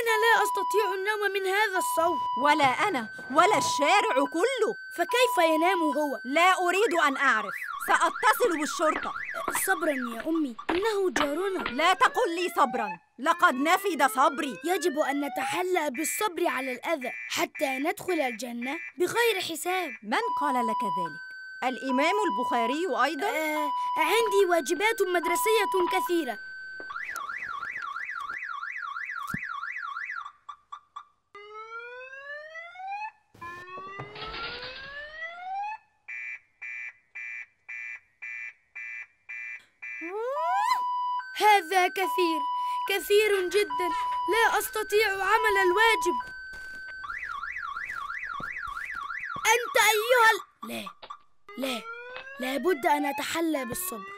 أنا لا أستطيع النوم من هذا الصوت ولا أنا ولا الشارع كله فكيف ينام هو؟ لا أريد أن أعرف سأتصل بالشرطة صبرا يا أمي إنه جارنا لا تقل لي صبرا لقد نفد صبري يجب أن نتحلى بالصبر على الأذى حتى ندخل الجنة بغير حساب من قال لك ذلك؟ الإمام البخاري أيضا؟ آه عندي واجبات مدرسية كثيرة هذا كثير كثير جدا لا أستطيع عمل الواجب أنت أيها ال... لا لا لابد أن أتحلى بالصبر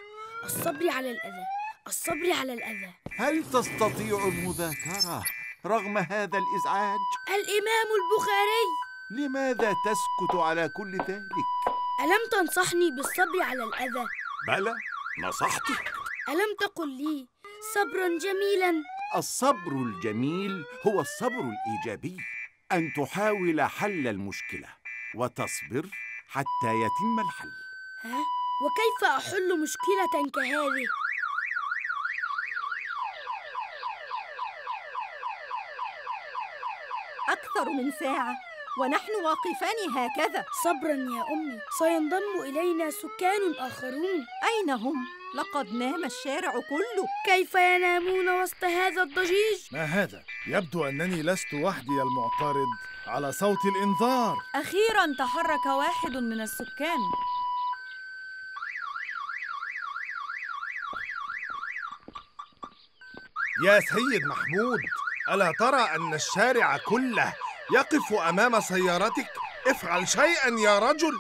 الصبر على الأذى الصبر على الأذى هل تستطيع المذاكرة رغم هذا الإزعاج؟ الإمام البخاري لماذا تسكت على كل ذلك؟ ألم تنصحني بالصبر على الأذى؟ بلى نصحتك ألم تقل لي صبرا جميلا الصبر الجميل هو الصبر الإيجابي أن تحاول حل المشكلة وتصبر حتى يتم الحل ها؟ وكيف أحل مشكلة كهذه؟ أكثر من ساعة ونحن واقفان هكذا صبرا يا أمي سينضم إلينا سكان آخرون أين هم؟ لقد نام الشارع كله كيف ينامون وسط هذا الضجيج؟ ما هذا؟ يبدو أنني لست وحدي المعترض على صوت الإنذار أخيرا تحرك واحد من السكان يا سيد محمود ألا ترى أن الشارع كله يقف أمام سيارتك افعل شيئا يا رجل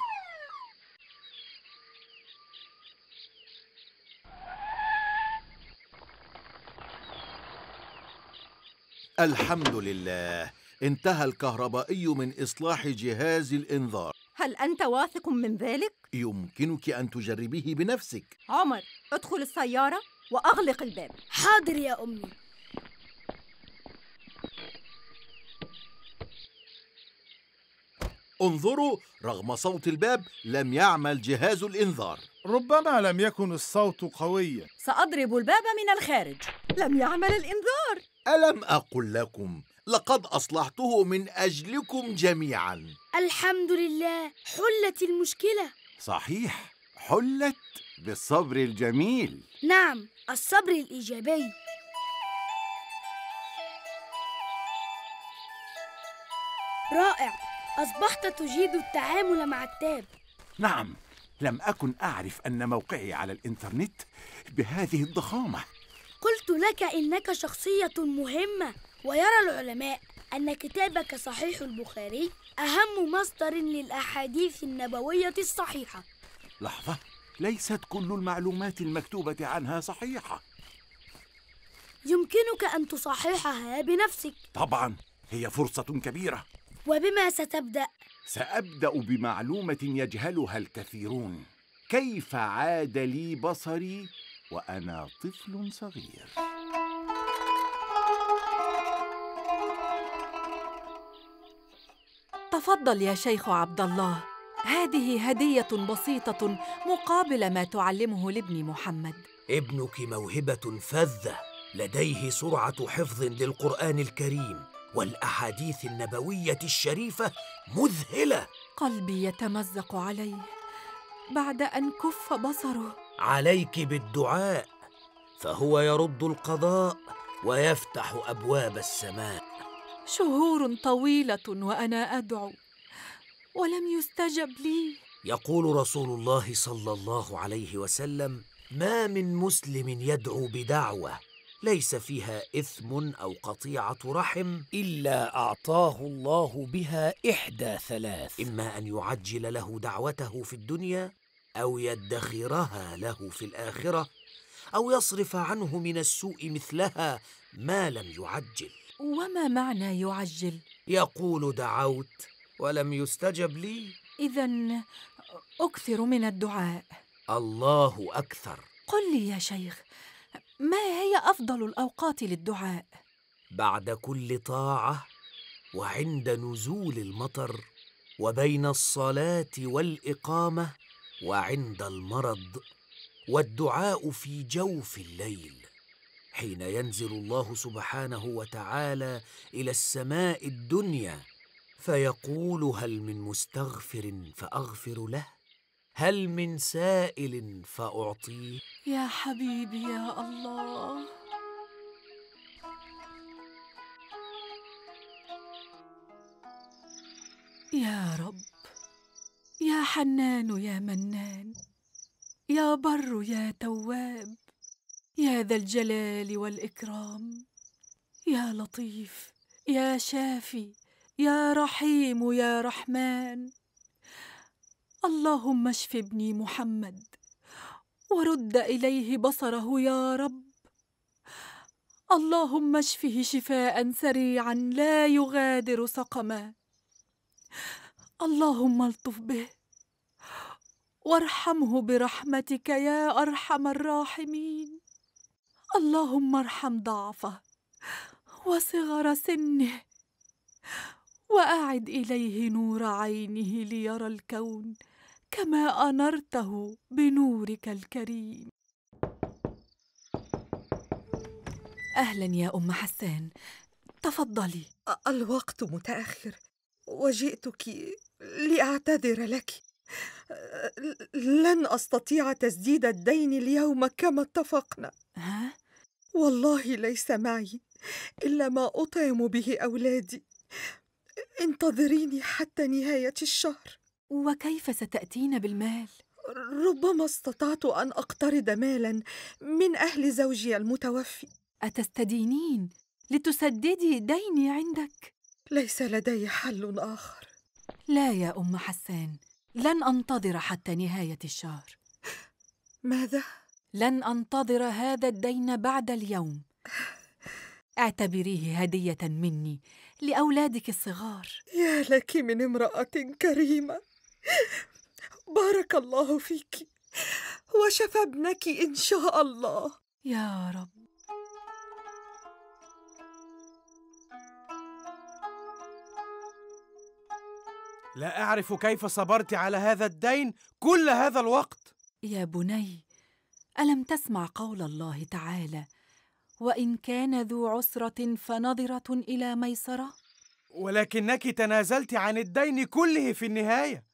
الحمد لله انتهى الكهربائي من إصلاح جهاز الإنذار هل أنت واثق من ذلك؟ يمكنك أن تجربيه بنفسك عمر ادخل السيارة وأغلق الباب حاضر يا أمي انظروا رغم صوت الباب لم يعمل جهاز الإنذار ربما لم يكن الصوت قويا سأضرب الباب من الخارج لم يعمل الإنذار ألم أقل لكم لقد أصلحته من أجلكم جميعا الحمد لله حلت المشكلة صحيح حلت بالصبر الجميل نعم الصبر الإيجابي رائع أصبحت تجيد التعامل مع التاب نعم لم أكن أعرف أن موقعي على الإنترنت بهذه الضخامة قلت لك إنك شخصية مهمة ويرى العلماء أن كتابك صحيح البخاري أهم مصدر للأحاديث النبوية الصحيحة لحظة ليست كل المعلومات المكتوبة عنها صحيحة يمكنك أن تصححها بنفسك طبعا هي فرصة كبيرة وبما ستبدأ؟ سأبدأ بمعلومة يجهلها الكثيرون كيف عاد لي بصري وأنا طفل صغير تفضل يا شيخ عبد الله هذه هدية بسيطة مقابل ما تعلمه لابن محمد ابنك موهبة فذة لديه سرعة حفظ للقرآن الكريم والأحاديث النبوية الشريفة مذهلة قلبي يتمزق عليه بعد أن كف بصره عليك بالدعاء فهو يرد القضاء ويفتح أبواب السماء شهور طويلة وأنا أدعو ولم يستجب لي يقول رسول الله صلى الله عليه وسلم ما من مسلم يدعو بدعوه ليس فيها إثم أو قطيعة رحم إلا أعطاه الله بها إحدى ثلاث إما أن يعجل له دعوته في الدنيا أو يدخرها له في الآخرة أو يصرف عنه من السوء مثلها ما لم يعجل وما معنى يعجل؟ يقول دعوت ولم يستجب لي إذا أكثر من الدعاء الله أكثر قل لي يا شيخ ما هي افضل الاوقات للدعاء بعد كل طاعه وعند نزول المطر وبين الصلاه والاقامه وعند المرض والدعاء في جوف الليل حين ينزل الله سبحانه وتعالى الى السماء الدنيا فيقول هل من مستغفر فاغفر له هل من سائل فأعطيه يا حبيبي يا الله يا رب يا حنان يا منان يا بر يا تواب يا ذا الجلال والإكرام يا لطيف يا شافي يا رحيم يا رحمن اللهم اشف ابني محمد ورد اليه بصره يا رب اللهم اشفه شفاء سريعا لا يغادر سقما اللهم الطف به وارحمه برحمتك يا ارحم الراحمين اللهم ارحم ضعفه وصغر سنه واعد اليه نور عينه ليرى الكون كما انرته بنورك الكريم اهلا يا ام حسان تفضلي الوقت متاخر وجئتك لاعتذر لك لن استطيع تسديد الدين اليوم كما اتفقنا ها؟ والله ليس معي الا ما اطعم به اولادي انتظريني حتى نهايه الشهر وكيف ستأتين بالمال؟ ربما استطعت أن أقترض مالا من أهل زوجي المتوفي أتستدينين لتسددي ديني عندك؟ ليس لدي حل آخر لا يا أم حسان لن أنتظر حتى نهاية الشهر ماذا؟ لن أنتظر هذا الدين بعد اليوم اعتبريه هدية مني لأولادك الصغار يا لك من امرأة كريمة بارك الله فيك وشفى ابنك إن شاء الله يا رب لا أعرف كيف صبرت على هذا الدين كل هذا الوقت يا بني ألم تسمع قول الله تعالى وإن كان ذو عسرة فنظرة إلى ميسرة ولكنك تنازلت عن الدين كله في النهاية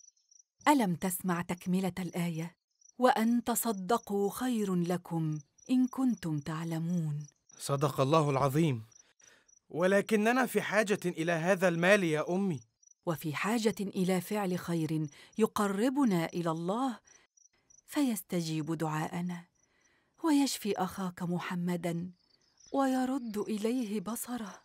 الم تسمع تكمله الايه وان تصدقوا خير لكم ان كنتم تعلمون صدق الله العظيم ولكننا في حاجه الى هذا المال يا امي وفي حاجه الى فعل خير يقربنا الى الله فيستجيب دعاءنا ويشفي اخاك محمدا ويرد اليه بصره